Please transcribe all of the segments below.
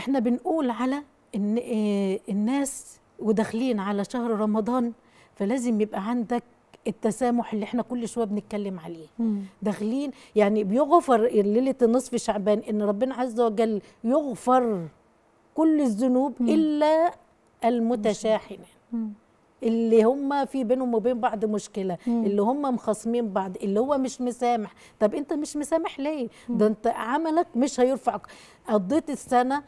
احنا بنقول على ان آه، الناس وداخلين على شهر رمضان فلازم يبقى عندك التسامح اللي احنا كل شويه بنتكلم عليه داخلين يعني بيغفر ليله النصف شعبان ان ربنا عز وجل يغفر كل الذنوب الا المتشاحنين اللي هم في بينهم وبين بعض مشكله مم. اللي هم مخاصمين بعض اللي هو مش مسامح طب انت مش مسامح ليه ده انت عملك مش هيرفعك قضيت السنه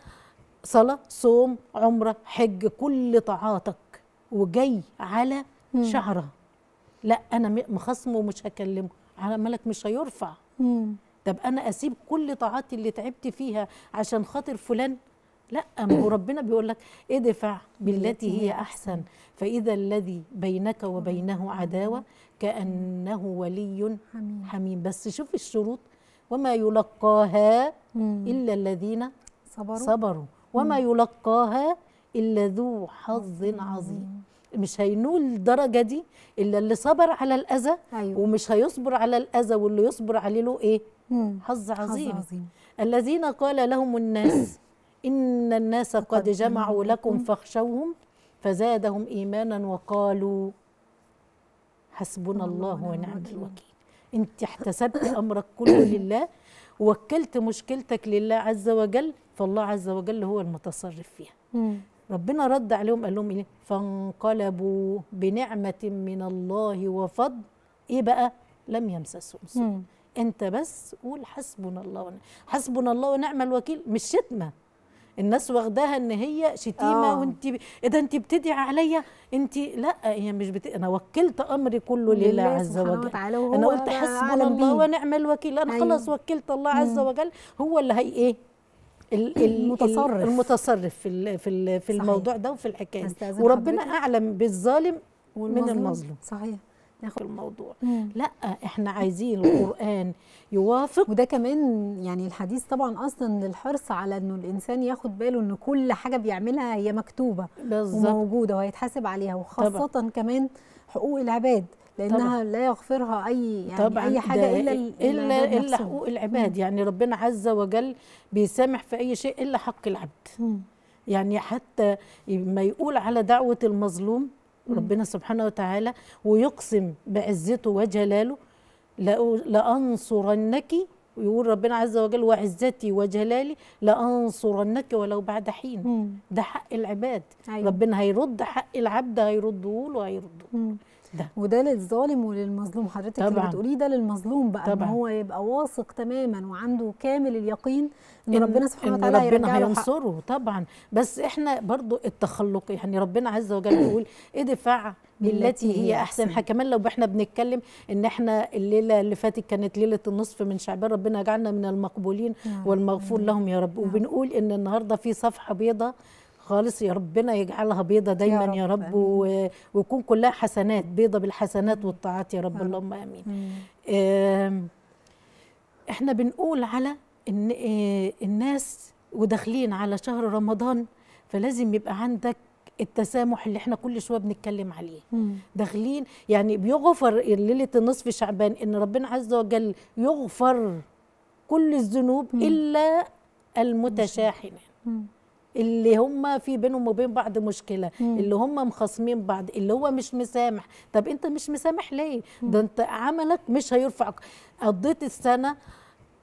صلاة صوم عمرة حج كل طاعاتك وجاي على شعره لا أنا مخصمه ومش هكلمه على ملك مش هيرفع طب أنا أسيب كل طاعاتي اللي تعبت فيها عشان خاطر فلان لا وربنا بيقول لك ادفع بالتي هي أحسن فإذا الذي بينك وبينه عداوة كأنه ولي حميم بس شوف الشروط وما يلقاها إلا الذين صبروا, صبروا. وما يلقاها إلا ذو حظ عظيم مش هينول الدرجه دي الا اللي صبر على الاذى أيوة. ومش هيصبر على الاذى واللي يصبر عليه له ايه حظ عظيم. حظ عظيم الذين قال لهم الناس ان الناس قد جمعوا لكم فاخشوهم فزادهم ايمانا وقالوا حسبنا الله ونعم الوكيل انت احتسبت امرك كله لله ووكلت مشكلتك لله عز وجل فالله عز وجل هو المتصرف فيها ربنا رد عليهم قال لهم ايه فانقلبوا بنعمه من الله وفضل ايه بقى لم يمسسهم انت بس قول حسبنا الله ونعم حسبنا الله ونعم الوكيل مش شتمه الناس واخداها ان هي شتيمه آه. وانت اذا إيه انت بتدعي عليا انت لا هي مش بت... انا وكلت امري كله لله عز وجل انا قلت حسبنا الله ونعم الوكيل انا أيوه. خلاص وكلت الله عز وجل هو اللي هي ايه المتصرف المتصرف في في في الموضوع ده وفي الحكايه وربنا اعلم بالظالم من المظلوم صحيح ناخد الموضوع مم. لا احنا عايزين القران يوافق وده كمان يعني الحديث طبعا اصلا للحرص على انه الانسان ياخد باله ان كل حاجه بيعملها هي مكتوبه بالظبط وموجوده وهيتحاسب عليها وخاصه طبعا. كمان حقوق العباد لانها طبعا. لا يغفرها اي يعني طبعا اي حاجه الا الا الا حقوق العباد مم. يعني ربنا عز وجل بيسامح في اي شيء الا حق العبد مم. يعني حتى ما يقول على دعوه المظلوم ربنا سبحانه وتعالى ويقسم بعزته وجلاله لأنصرنك ويقول ربنا عز وجل وعزتي وجلالي لأنصرنك ولو بعد حين ده حق العباد أيوة. ربنا هيرد حق العبد هيرده له وهيرده ده وده للظالم وللمظلوم حضرتك طبعا. اللي بتقوليه ده للمظلوم بقى طبعا. ان هو يبقى واثق تماما وعنده كامل اليقين ان, إن ربنا سبحانه وتعالى ربنا, ربنا هينصره طبعا بس احنا برضو التخلق يعني ربنا عز وجل يقول ادفع بالتي هي احسن احنا كمان لو احنا بنتكلم ان احنا الليله اللي فاتت كانت ليله النصف من شعبان ربنا يجعلنا من المقبولين والمغفور لهم يا رب وبنقول ان النهارده في صفحه بيضاء خالص يا ربنا يجعلها بيضة دايما يا رب, يا رب و... ويكون كلها حسنات بيضة بالحسنات والطاعات يا رب آه. اللهم امين آه احنا بنقول على ان آه الناس وداخلين على شهر رمضان فلازم يبقى عندك التسامح اللي احنا كل شويه بنتكلم عليه داخلين يعني بيغفر ليله النصف شعبان ان ربنا عز وجل يغفر كل الذنوب الا المتشاحنه اللي هم في بينهم وبين بعض مشكله مم. اللي هم مخاصمين بعض اللي هو مش مسامح طب انت مش مسامح ليه مم. ده انت عملك مش هيرفع قضيت السنه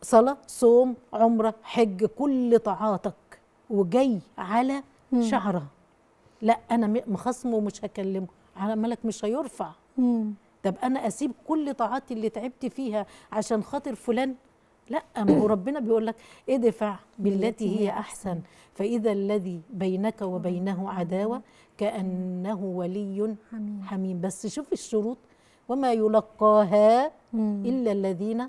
صلاه صوم عمره حج كل طاعاتك وجاي على مم. شعره لا انا مخاصمه ومش هكلمه عملك مش هيرفع مم. طب انا اسيب كل طاعاتي اللي تعبت فيها عشان خاطر فلان لا ما هو ربنا بيقول لك ادفع بالتي هي احسن فاذا الذي بينك وبينه عداوه كانه ولي حميم بس شوف الشروط وما يلقاها الا الذين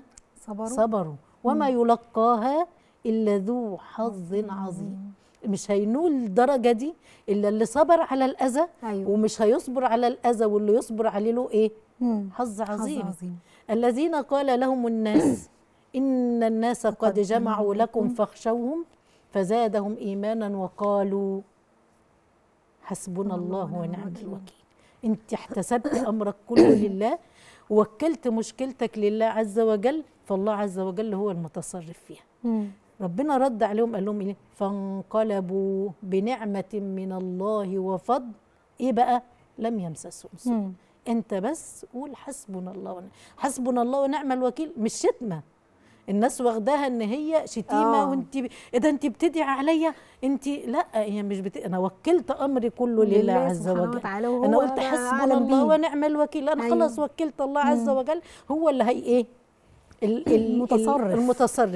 صبروا صبروا وما يلقاها الا ذو حظ عظيم مش هينول الدرجة دي إلا اللي صبر على الأذى أيوة. ومش هيصبر على الأذى واللي يصبر عليه له إيه؟ حظ عظيم. حظ عظيم الذين قال لهم الناس إن الناس قد جمعوا لكم فاخشوهم فزادهم إيمانا وقالوا حسبنا الله ونعم الوكيل أنت احتسبت أمرك كله لله وكلت مشكلتك لله عز وجل فالله عز وجل هو المتصرف فيها ربنا رد عليهم قال لهم إيه فانقلبوا بنعمة من الله وفضل إيه بقى لم يمسسهم سوء أنت بس قول حسبنا الله ونعم حسبنا الله ونعم الوكيل مش شتمة الناس واخداها ان هي شتيمه آه. وانت ايه ده انت بتدعي عليا انت لا هي مش بت... انا وكلت امري كله لله, لله عز وجل انا قلت حسبي الله ونعم الوكيل انا أيوه. خلاص وكلت الله عز وجل هو اللي هي ايه المتصرف المتصرف